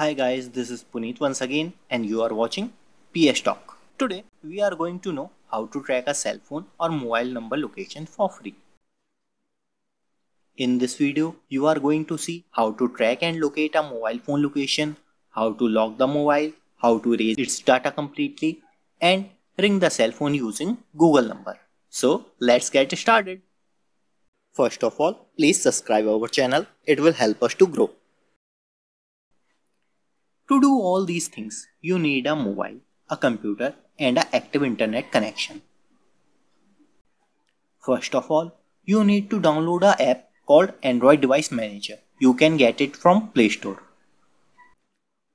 Hi guys, this is Puneet once again and you are watching PS Talk. Today we are going to know how to track a cell phone or mobile number location for free. In this video, you are going to see how to track and locate a mobile phone location, how to lock the mobile, how to erase its data completely and ring the cell phone using Google number. So let's get started. First of all, please subscribe our channel. It will help us to grow. To do all these things, you need a mobile, a computer and an active internet connection. First of all, you need to download a app called Android Device Manager. You can get it from Play Store.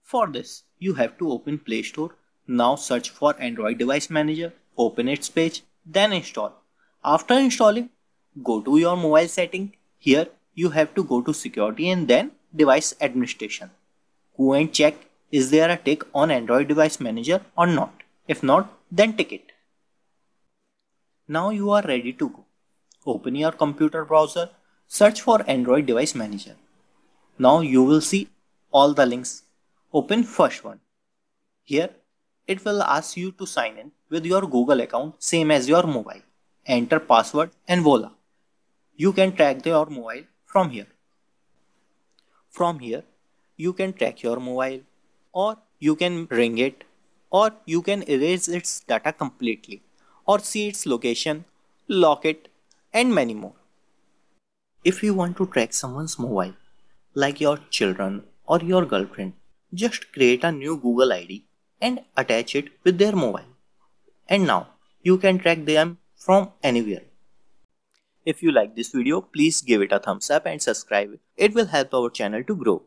For this, you have to open Play Store. Now search for Android Device Manager, open its page, then install. After installing, go to your mobile setting. Here, you have to go to security and then device administration go and check is there a tick on Android device manager or not. If not, then tick it. Now you are ready to go. Open your computer browser, search for Android device manager. Now you will see all the links. Open first one. Here it will ask you to sign in with your Google account same as your mobile. Enter password and voila. You can track your mobile from here. From here you can track your mobile or you can ring it or you can erase its data completely or see its location, lock it and many more. If you want to track someone's mobile like your children or your girlfriend, just create a new Google ID and attach it with their mobile. And now you can track them from anywhere. If you like this video, please give it a thumbs up and subscribe. It will help our channel to grow.